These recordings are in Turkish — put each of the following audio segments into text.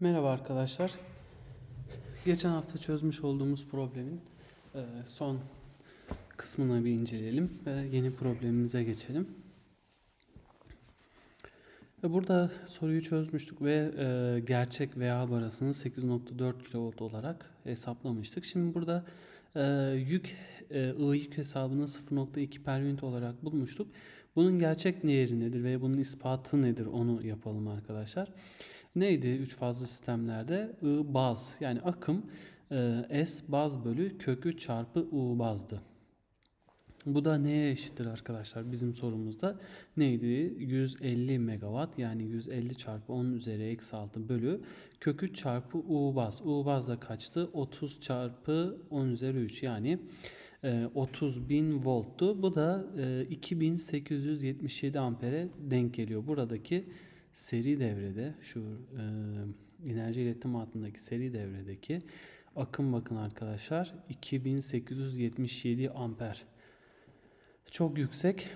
Merhaba arkadaşlar. Geçen hafta çözmüş olduğumuz problemin e, son kısmına bir inceleyelim ve yeni problemimize geçelim. E, burada soruyu çözmüştük ve e, gerçek veya arasını 8.4 kV olarak hesaplamıştık. Şimdi burada yük I yük hesabını 0.2 per unit olarak bulmuştuk. Bunun gerçek değeri nedir ve bunun ispatı nedir onu yapalım arkadaşlar. Arkadaşlar neydi üç fazlı sistemlerde? I baz yani akım e, S baz bölü kökü çarpı U bazdı. Bu da neye eşittir arkadaşlar? Bizim sorumuzda neydi? 150 megawatt yani 150 çarpı 10 üzeri eksi 6 bölü kökü çarpı U baz. U baz da kaçtı? 30 çarpı 10 üzeri 3 yani 30 e, bin volttu. Bu da 2877 e, ampere denk geliyor. Buradaki seri devrede şu e, enerji iletim hattındaki seri devredeki akım bakın arkadaşlar 2877 amper. Çok yüksek.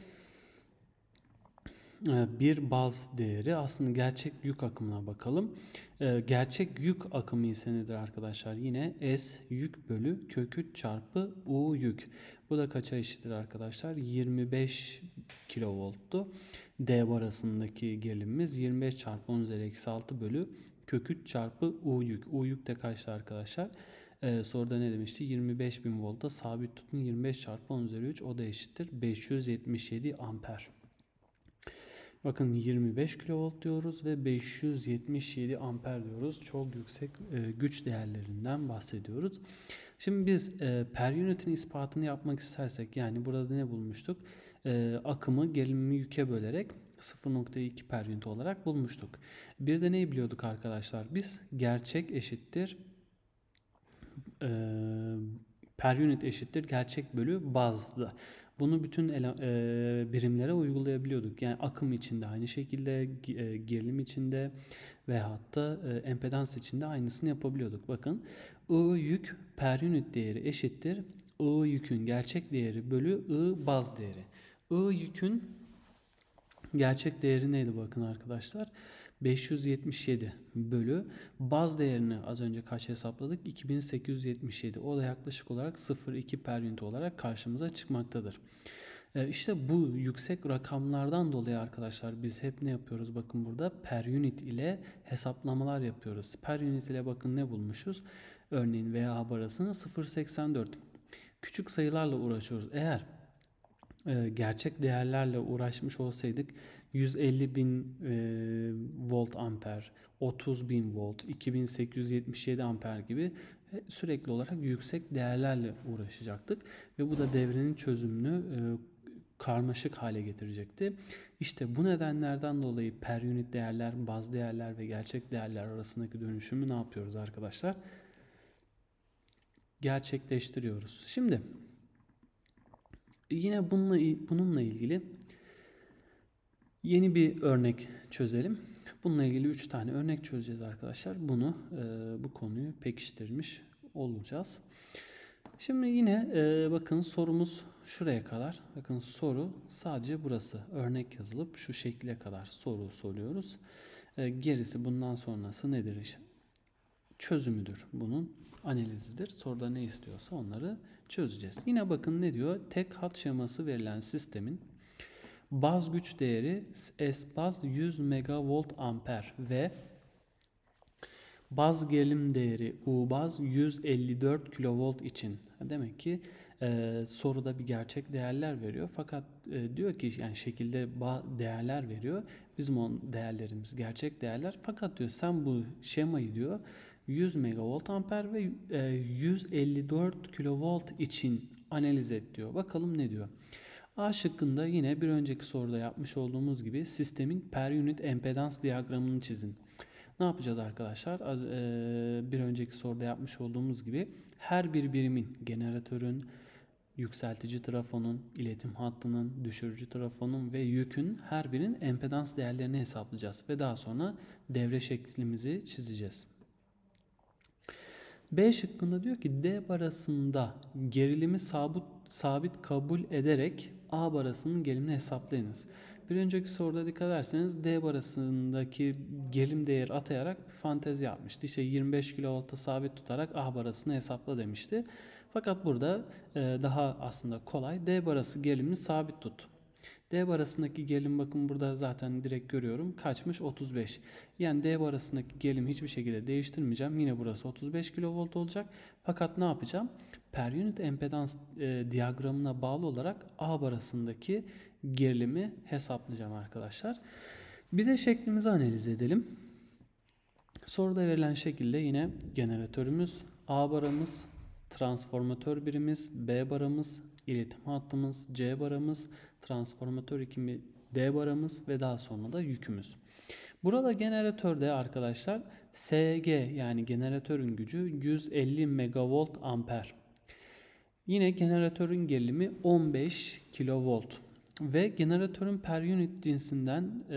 Ee, bir baz değeri aslında gerçek yük akımına bakalım. Ee, gerçek yük akımı ise nedir arkadaşlar? Yine S yük bölü köküt çarpı U yük. Bu da kaça eşittir arkadaşlar? 25 kilovolttu. D arasındaki gerilimimiz 25 çarpı 10 üzeri eksi 6 bölü köküt çarpı U yük. U yük de kaçtı arkadaşlar? Ee, soruda ne demişti? 25.000 voltta sabit tutun 25 çarpı 10 üzeri 3 o da eşittir 577 amper. Bakın 25 kilovolt diyoruz ve 577 amper diyoruz. Çok yüksek e, güç değerlerinden bahsediyoruz. Şimdi biz e, per unitin ispatını yapmak istersek yani burada ne bulmuştuk? E, akımı gerilimi yüke bölerek 0.2 per unit olarak bulmuştuk. Bir de neyi biliyorduk arkadaşlar? Biz gerçek eşittir e, per unit eşittir gerçek bölü bazdı. Bunu bütün ele, e, birimlere uygulayabiliyorduk. Yani akım içinde aynı şekilde, e, gerilim içinde ve hatta e, empedans içinde aynısını yapabiliyorduk. Bakın I yük per unit değeri eşittir. I yükün gerçek değeri bölü I baz değeri. I yükün gerçek değeri neydi bakın arkadaşlar? 577 bölü baz değerini az önce kaç hesapladık? 2877. O da yaklaşık olarak 0.2 per ünite olarak karşımıza çıkmaktadır. E, işte bu yüksek rakamlardan dolayı arkadaşlar biz hep ne yapıyoruz? Bakın burada per unit ile hesaplamalar yapıyoruz. Per unit ile bakın ne bulmuşuz? Örneğin VA barasını 0.84. Küçük sayılarla uğraşıyoruz. Eğer e, gerçek değerlerle uğraşmış olsaydık 150 e, bin volt amper, 30 bin volt, 2877 amper gibi e, sürekli olarak yüksek değerlerle uğraşacaktık. Ve bu da devrenin çözümünü e, karmaşık hale getirecekti. İşte bu nedenlerden dolayı per unit değerler, baz değerler ve gerçek değerler arasındaki dönüşümü ne yapıyoruz arkadaşlar? Gerçekleştiriyoruz. Şimdi yine bununla bununla ilgili Yeni bir örnek çözelim. Bununla ilgili 3 tane örnek çözeceğiz arkadaşlar. Bunu e, bu konuyu pekiştirmiş olacağız. Şimdi yine e, bakın sorumuz şuraya kadar. Bakın soru sadece burası. Örnek yazılıp şu şekle kadar soru soruyoruz. E, gerisi bundan sonrası nedir? Çözümüdür bunun analizidir. Soruda ne istiyorsa onları çözeceğiz. Yine bakın ne diyor? Tek hat şeması verilen sistemin Baz güç değeri S baz 100 megavolt amper ve baz gerilim değeri U baz 154 kilovolt için. Demek ki e, soruda bir gerçek değerler veriyor. Fakat e, diyor ki yani şekilde değerler veriyor. Bizim on değerlerimiz gerçek değerler. Fakat diyor sen bu şemayı diyor 100 megavolt amper ve e, 154 kilovolt için analiz et diyor. Bakalım ne diyor. A şıkkında yine bir önceki soruda yapmış olduğumuz gibi sistemin per unit empedans diyagramını çizin. Ne yapacağız arkadaşlar? Bir önceki soruda yapmış olduğumuz gibi her bir birimin generatörün, yükseltici trafonun, iletim hattının, düşürücü trafonun ve yükün her birinin empedans değerlerini hesaplayacağız ve daha sonra devre şeklimizi çizeceğiz. B şıkkında diyor ki D arasında gerilimi sabit, sabit kabul ederek A barasının gelimini hesaplayınız. Bir önceki soruda dikkat ederseniz D barasındaki gelim değeri atayarak fantezi yapmıştı. İşte 25 kilovolta sabit tutarak A barasını hesapla demişti. Fakat burada e, daha aslında kolay D barası gelimini sabit tut. D barasındaki gelim bakın burada zaten direkt görüyorum. Kaçmış? 35. Yani D barasındaki gelim hiçbir şekilde değiştirmeyeceğim. Yine burası 35 kV olacak. Fakat ne yapacağım? per unit empedans e, diyagramına bağlı olarak A arasındaki gerilimi hesaplayacağım arkadaşlar. Bir de şeklimizi analiz edelim. Soruda verilen şekilde yine generatörümüz, A baramız, transformatör birimiz, B baramız, iletim hattımız, C baramız, transformatör ikimi D baramız ve daha sonra da yükümüz. Burada generatörde arkadaşlar SG yani generatörün gücü 150 megavolt amper. Yine generatörün gerilimi 15 kilovolt ve generatörün per unit cinsinden e,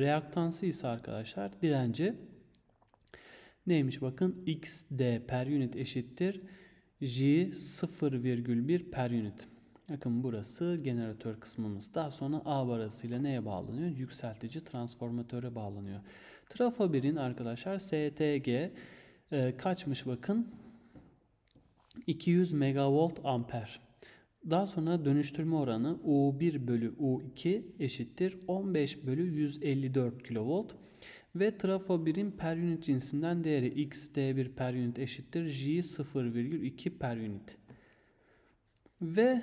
reaktansı ise arkadaşlar direnci neymiş bakın XD per unit eşittir J 0,1 per unit. Bakın burası generatör kısmımız. Daha sonra A barasıyla neye bağlanıyor? Yükseltici transformatöre bağlanıyor. Trafo 1'in arkadaşlar STG e, kaçmış bakın 200 megavolt amper. Daha sonra dönüştürme oranı U1 bölü U2 eşittir 15 bölü 154 kilovolt ve trafo birim per unit cinsinden değeri XD1 per unit eşittir J0,2 per unit. Ve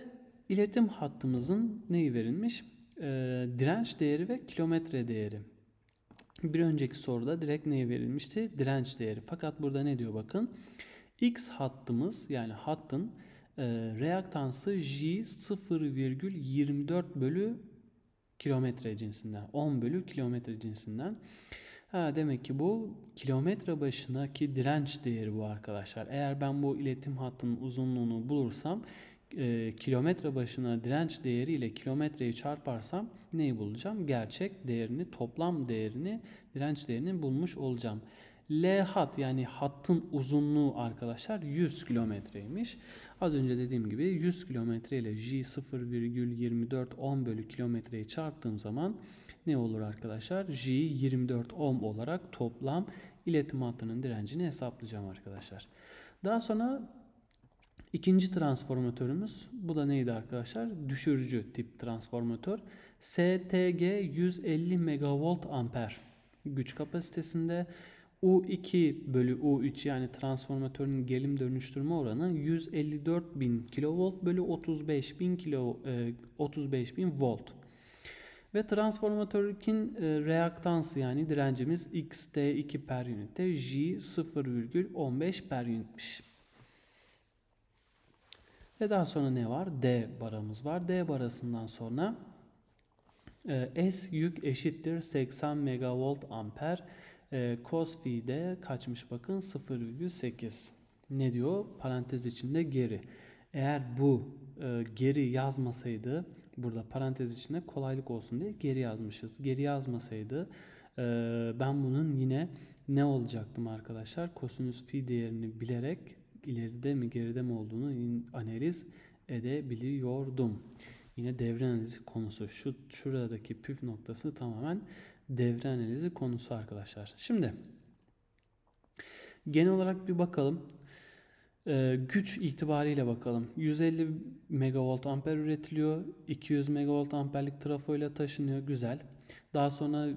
iletim hattımızın neyi verilmiş? Ee, direnç değeri ve kilometre değeri. Bir önceki soruda direkt neye verilmişti? Direnç değeri. Fakat burada ne diyor bakın. Bakın. X hattımız yani hattın e, reaktansı J 0,24 bölü kilometre cinsinden 10 bölü kilometre cinsinden. Ha, demek ki bu kilometre başındaki direnç değeri bu arkadaşlar. Eğer ben bu iletim hattının uzunluğunu bulursam e, kilometre başına direnç değeri ile kilometreyi çarparsam neyi bulacağım? Gerçek değerini, toplam değerini, direnç değerini bulmuş olacağım. L hat yani hattın uzunluğu arkadaşlar 100 kilometreymiş. Az önce dediğim gibi 100 kilometre ile J 0,24 ohm bölü kilometreyi çarptığım zaman ne olur arkadaşlar? J 24 ohm olarak toplam iletim hattının direncini hesaplayacağım arkadaşlar. Daha sonra ikinci transformatörümüz bu da neydi arkadaşlar? Düşürücü tip transformatör. STG 150 megavolt amper güç kapasitesinde U2 bölü U3 yani transformatörün gelim dönüştürme oranı 154.000 kV bölü 35.000 kilo 35.000 e, volt. Ve transformatörün e, reaktansı yani direncimiz XT2 per ünitte J 0,15 per ünitmiş. Ve daha sonra ne var? D baramız var. D barasından sonra e, S yük eşittir 80 megavolt amper e, ee, cos de kaçmış bakın 0,8. Ne diyor? Parantez içinde geri. Eğer bu e, geri yazmasaydı burada parantez içinde kolaylık olsun diye geri yazmışız. Geri yazmasaydı e, ben bunun yine ne olacaktım arkadaşlar? Kosinüs fi değerini bilerek ileride mi geride mi olduğunu analiz edebiliyordum. Yine devre analizi konusu. Şu şuradaki püf noktası tamamen devre analizi konusu arkadaşlar. Şimdi genel olarak bir bakalım. Ee, güç itibariyle bakalım. 150 megavolt amper üretiliyor. 200 megavolt amperlik trafoyla taşınıyor. Güzel. Daha sonra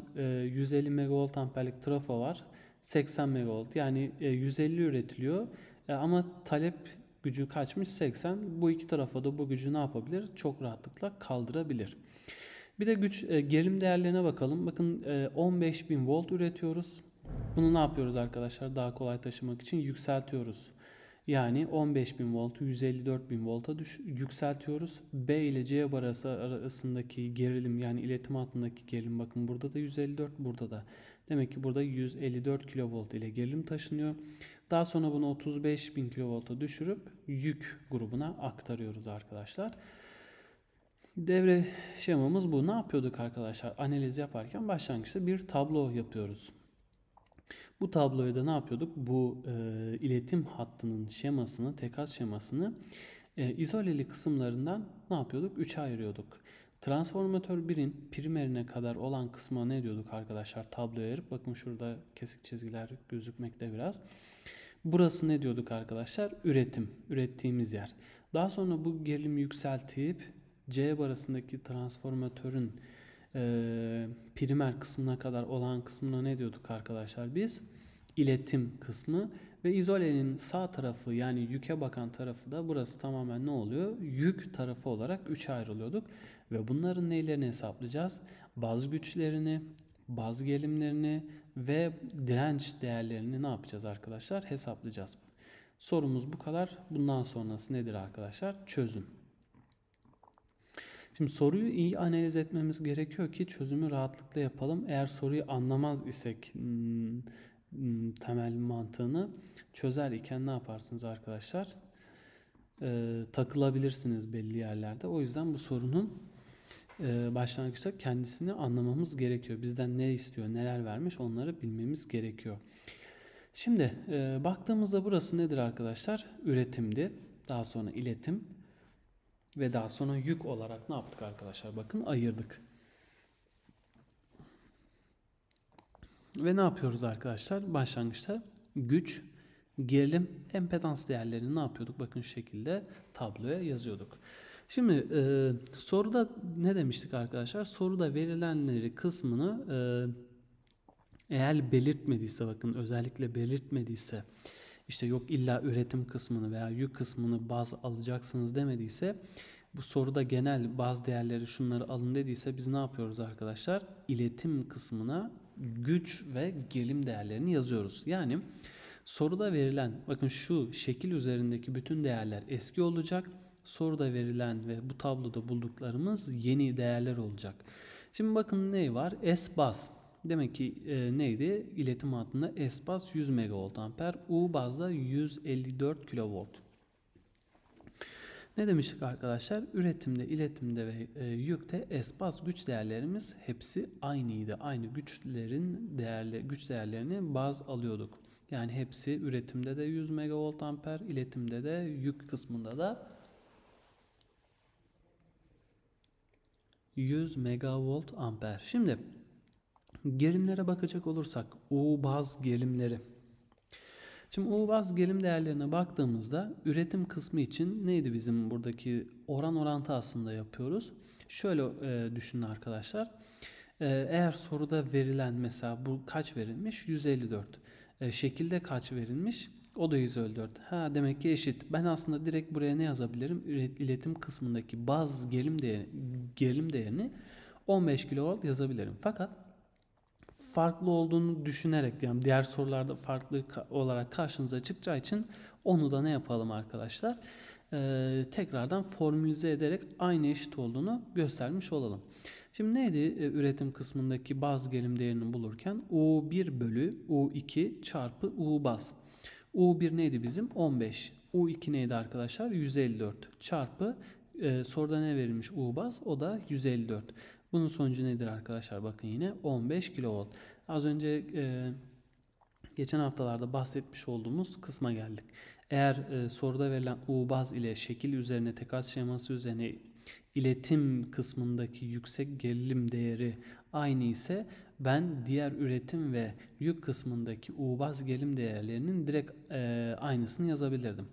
150 e, megavolt amperlik trafo var. 80 megavolt yani 150 e, üretiliyor. E, ama talep gücü kaçmış 80. Bu iki tarafa da bu gücü ne yapabilir? Çok rahatlıkla kaldırabilir. Bir de güç e, gerilim değerlerine bakalım. Bakın e, 15.000 volt üretiyoruz. Bunu ne yapıyoruz arkadaşlar? Daha kolay taşımak için yükseltiyoruz. Yani 15.000 voltu 154.000 volta düş yükseltiyoruz. B ile C barası arasındaki gerilim yani iletim hattındaki gerilim bakın burada da 154 burada da. Demek ki burada 154 kilovolt ile gerilim taşınıyor. Daha sonra bunu 35.000 kilovolta düşürüp yük grubuna aktarıyoruz arkadaşlar. Devre şemamız bu. Ne yapıyorduk arkadaşlar? Analiz yaparken başlangıçta bir tablo yapıyoruz. Bu tabloya da ne yapıyorduk? Bu e, iletim hattının şemasını, tekas şemasını e, izoleli kısımlarından ne yapıyorduk? 3'e ayırıyorduk. Transformatör 1'in primerine kadar olan kısma ne diyorduk arkadaşlar? Tabloya ayırıp bakın şurada kesik çizgiler gözükmekte biraz. Burası ne diyorduk arkadaşlar? Üretim, ürettiğimiz yer. Daha sonra bu gerilimi yükseltip C barasındaki transformatörün e, primer kısmına kadar olan kısmına ne diyorduk arkadaşlar biz? İletim kısmı ve izolenin sağ tarafı yani yüke bakan tarafı da burası tamamen ne oluyor? Yük tarafı olarak 3'e ayrılıyorduk ve bunların neylerini hesaplayacağız? Baz güçlerini, baz gelimlerini ve direnç değerlerini ne yapacağız arkadaşlar? Hesaplayacağız. Sorumuz bu kadar. Bundan sonrası nedir arkadaşlar? Çözüm. Şimdi soruyu iyi analiz etmemiz gerekiyor ki çözümü rahatlıkla yapalım. Eğer soruyu anlamaz isek hmm, hmm, temel mantığını çözer iken ne yaparsınız arkadaşlar? Ee, takılabilirsiniz belli yerlerde. O yüzden bu sorunun e, başlangıçta kendisini anlamamız gerekiyor. Bizden ne istiyor, neler vermiş onları bilmemiz gerekiyor. Şimdi e, baktığımızda burası nedir arkadaşlar? Üretimdi. Daha sonra iletim, ve daha sonra yük olarak ne yaptık arkadaşlar? Bakın ayırdık. Ve ne yapıyoruz arkadaşlar? Başlangıçta güç, gerilim, empedans değerlerini ne yapıyorduk? Bakın şekilde tabloya yazıyorduk. Şimdi e, soruda ne demiştik arkadaşlar? Soruda verilenleri kısmını e, eğer belirtmediyse bakın özellikle belirtmediyse işte yok illa üretim kısmını veya yük kısmını baz alacaksınız demediyse bu soruda genel baz değerleri şunları alın dediyse biz ne yapıyoruz arkadaşlar? İletim kısmına güç ve gelim değerlerini yazıyoruz. Yani soruda verilen bakın şu şekil üzerindeki bütün değerler eski olacak. Soruda verilen ve bu tabloda bulduklarımız yeni değerler olacak. Şimdi bakın ne var? S baz Demek ki e, neydi? İletim hattında S baz 100 mV, U bazda 154 kV. Ne demiştik arkadaşlar? Üretimde, iletimde ve e, yükte espas güç değerlerimiz hepsi aynıydı. Aynı güçlerin değerli güç değerlerini baz alıyorduk. Yani hepsi üretimde de 100 megavolt amper, iletimde de yük kısmında da 100 megavolt amper. Şimdi Gerimlere bakacak olursak U-baz gerilimleri. Şimdi U-baz gerilim değerlerine baktığımızda üretim kısmı için neydi bizim buradaki oran orantı aslında yapıyoruz. Şöyle e, düşünün arkadaşlar. E, eğer soruda verilen mesela bu kaç verilmiş? 154. E, şekilde kaç verilmiş? O da 154. Ha demek ki eşit. Ben aslında direkt buraya ne yazabilirim? İletim kısmındaki baz gerilim değeri, gerilim değerini 15 kilovolt yazabilirim. Fakat farklı olduğunu düşünerek yani diğer sorularda farklı olarak karşınıza çıkacağı için onu da ne yapalım arkadaşlar? Ee, tekrardan formülize ederek aynı eşit olduğunu göstermiş olalım. Şimdi neydi ee, üretim kısmındaki baz gelim değerini bulurken? U1 bölü U2 çarpı U baz. U1 neydi bizim? 15. U2 neydi arkadaşlar? 154 çarpı e, soruda ne verilmiş U baz? O da 154. Bunun sonucu nedir arkadaşlar? Bakın yine 15 kV. Az önce e, geçen haftalarda bahsetmiş olduğumuz kısma geldik. Eğer e, soruda verilen U baz ile şekil üzerine tekas şeması üzerine iletim kısmındaki yüksek gerilim değeri aynı ise ben diğer üretim ve yük kısmındaki U baz gerilim değerlerinin direkt e, aynısını yazabilirdim.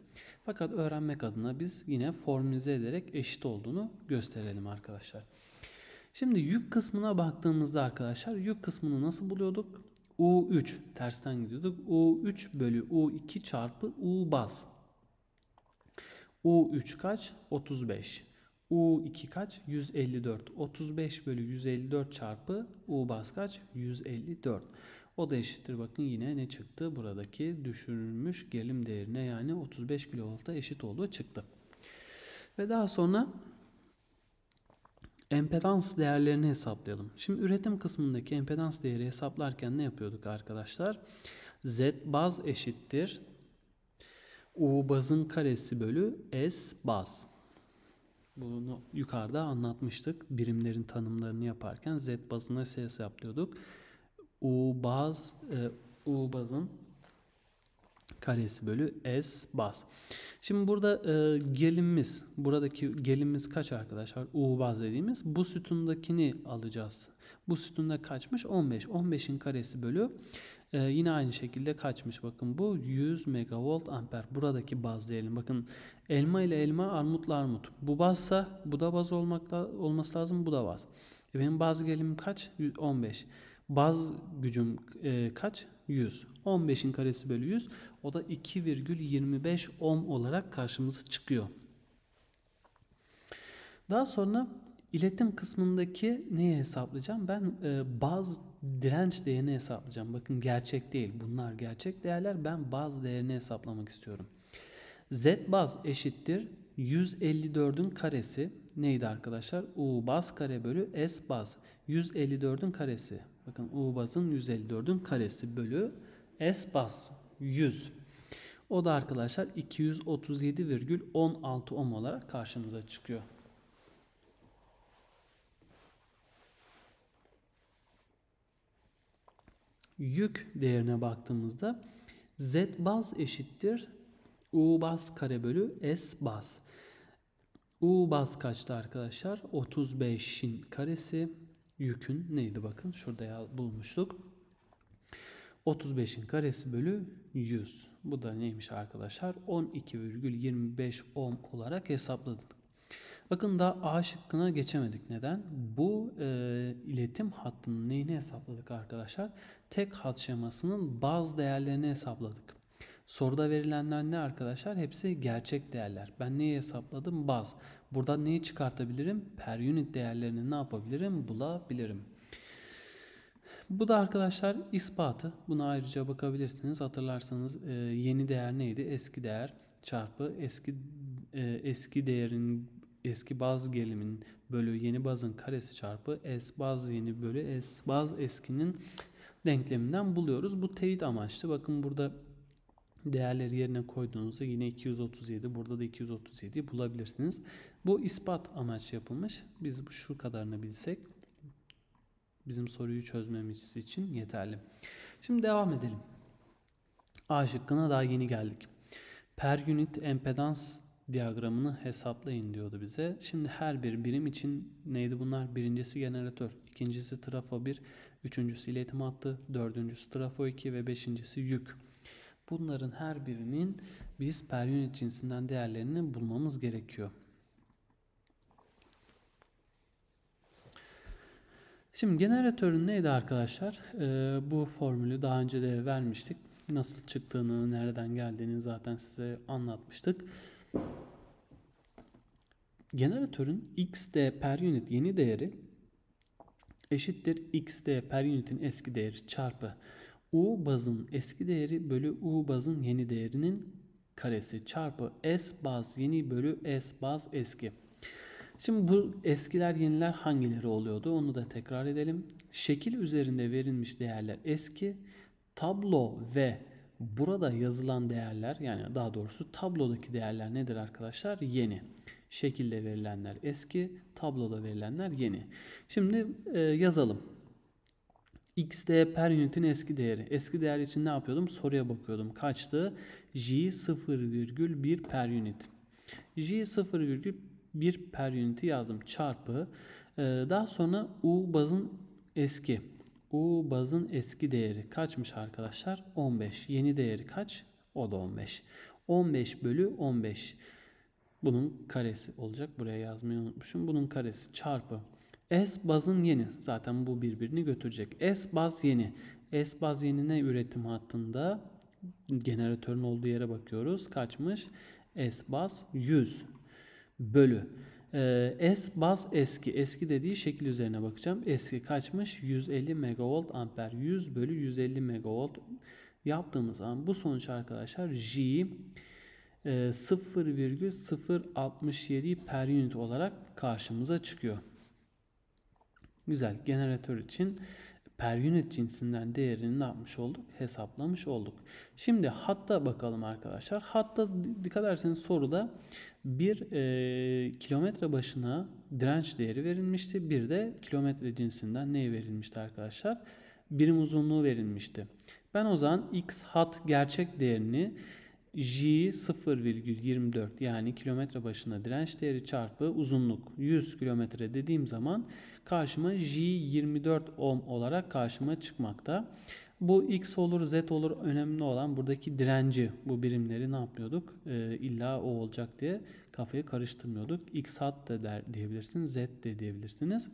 Fakat öğrenmek adına biz yine formülize ederek eşit olduğunu gösterelim arkadaşlar. Şimdi yük kısmına baktığımızda arkadaşlar yük kısmını nasıl buluyorduk? U3 tersten gidiyorduk. U3 bölü U2 çarpı U baz. U3 kaç? 35. U2 kaç? 154. 35 bölü 154 çarpı U baz kaç? 154. O da eşittir bakın yine ne çıktı? Buradaki düşürülmüş gerilim değerine yani 35 kV eşit olduğu çıktı. Ve daha sonra Empedans değerlerini hesaplayalım. Şimdi üretim kısmındaki empedans değeri hesaplarken ne yapıyorduk arkadaşlar? Z baz eşittir. U bazın karesi bölü S baz. Bunu yukarıda anlatmıştık. Birimlerin tanımlarını yaparken Z bazına S hesaplıyorduk. U baz, e, U bazın karesi bölü s baz. Şimdi burada e, gelimimiz, buradaki gelimimiz kaç arkadaşlar? U baz dediğimiz. Bu sütundakini alacağız. Bu sütunda kaçmış? 15. 15'in karesi bölü e, yine aynı şekilde kaçmış. Bakın bu 100 megavolt amper. Buradaki baz diyelim. Bakın elma ile elma, armutla armut. Bu bazsa bu da baz olmakla, olması lazım. Bu da baz. E benim baz gelimim kaç? 15. Baz gücüm e, kaç? 100. 15'in karesi bölü 100 o da 2,25 ohm olarak karşımıza çıkıyor. Daha sonra iletim kısmındaki neyi hesaplayacağım? Ben e, baz direnç değerini hesaplayacağım. Bakın gerçek değil. Bunlar gerçek değerler. Ben baz değerini hesaplamak istiyorum. Z baz eşittir 154'ün karesi neydi arkadaşlar? U baz kare bölü S baz 154'ün karesi. Bakın U basın 154'ün karesi bölü S bas 100. O da arkadaşlar 237,16 ohm olarak karşımıza çıkıyor. Yük değerine baktığımızda Z baz eşittir U baz kare bölü S baz. U baz kaçtı arkadaşlar? 35'in karesi yükün neydi bakın şurada bulmuştuk. 35'in karesi bölü 100. Bu da neymiş arkadaşlar? 12,25 ohm olarak hesapladık. Bakın da A şıkkına geçemedik. Neden? Bu e, iletim hattının neyini hesapladık arkadaşlar? Tek hat şemasının baz değerlerini hesapladık. Soruda verilenler ne arkadaşlar? Hepsi gerçek değerler. Ben neyi hesapladım? Baz. Buradan neyi çıkartabilirim? Per unit değerlerini ne yapabilirim? Bulabilirim. Bu da arkadaşlar ispatı. Buna ayrıca bakabilirsiniz. Hatırlarsanız e, yeni değer neydi? Eski değer çarpı eski e, eski değerin eski baz gelimin bölü yeni bazın karesi çarpı s baz yeni bölü s baz eskinin denkleminden buluyoruz. Bu teyit amaçlı. Bakın burada değerleri yerine koyduğunuzda yine 237 burada da 237 bulabilirsiniz. Bu ispat amaçlı yapılmış. Biz şu kadarını bilsek bizim soruyu çözmemiz için yeterli. Şimdi devam edelim. A şıkkına daha yeni geldik. Per unit empedans diyagramını hesaplayın diyordu bize. Şimdi her bir birim için neydi bunlar? Birincisi generatör, ikincisi trafo 1, üçüncüsü iletim hattı, dördüncüsü trafo 2 ve beşincisi yük. Bunların her birinin biz per unit cinsinden değerlerini bulmamız gerekiyor. Şimdi generatörün neydi arkadaşlar? Ee, bu formülü daha önce de vermiştik. Nasıl çıktığını, nereden geldiğini zaten size anlatmıştık. Generatörün xd per unit yeni değeri eşittir xd per unit'in eski değeri çarpı U bazın eski değeri bölü U bazın yeni değerinin karesi çarpı S baz yeni bölü S baz eski. Şimdi bu eskiler yeniler hangileri oluyordu onu da tekrar edelim. Şekil üzerinde verilmiş değerler eski. Tablo ve burada yazılan değerler yani daha doğrusu tablodaki değerler nedir arkadaşlar? Yeni. Şekilde verilenler eski, tabloda verilenler yeni. Şimdi e, yazalım x de per unitin eski değeri. Eski değer için ne yapıyordum? Soruya bakıyordum. Kaçtı? j 0,1 per unit. j 0,1 per uniti yazdım. Çarpı. E, daha sonra u bazın eski. U bazın eski değeri kaçmış arkadaşlar? 15. Yeni değeri kaç? O da 15. 15 bölü 15. Bunun karesi olacak. Buraya yazmayı unutmuşum. Bunun karesi çarpı. S bazın yeni. Zaten bu birbirini götürecek. S baz yeni. S baz yenine üretim hattında generatörün olduğu yere bakıyoruz. Kaçmış? S baz 100 bölü. Ee, S baz eski. Eski dediği şekil üzerine bakacağım. Eski kaçmış? 150 megavolt amper. 100 bölü 150 megavolt yaptığımız an bu sonuç arkadaşlar J 0,067 e, per unit olarak karşımıza çıkıyor. Güzel generatör için per unit cinsinden değerini ne yapmış olduk? Hesaplamış olduk. Şimdi hatta bakalım arkadaşlar. Hatta dikkat ederseniz soruda bir e, kilometre başına direnç değeri verilmişti. Bir de kilometre cinsinden neyi verilmişti arkadaşlar? Birim uzunluğu verilmişti. Ben o zaman x hat gerçek değerini J 0,24 yani kilometre başına direnç değeri çarpı uzunluk 100 kilometre dediğim zaman karşıma J 24 ohm olarak karşıma çıkmakta. Bu X olur Z olur önemli olan buradaki direnci bu birimleri ne yapıyorduk ee, illa o olacak diye kafayı karıştırmıyorduk. X hat da der, diyebilirsiniz Z de diyebilirsiniz.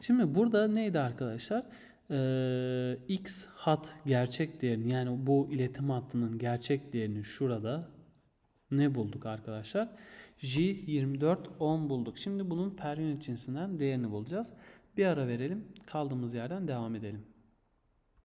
Şimdi burada neydi Arkadaşlar e, x hat gerçek değerini yani bu iletim hattının gerçek değerini şurada ne bulduk arkadaşlar? J 24 10 bulduk. Şimdi bunun per unit cinsinden değerini bulacağız. Bir ara verelim. Kaldığımız yerden devam edelim.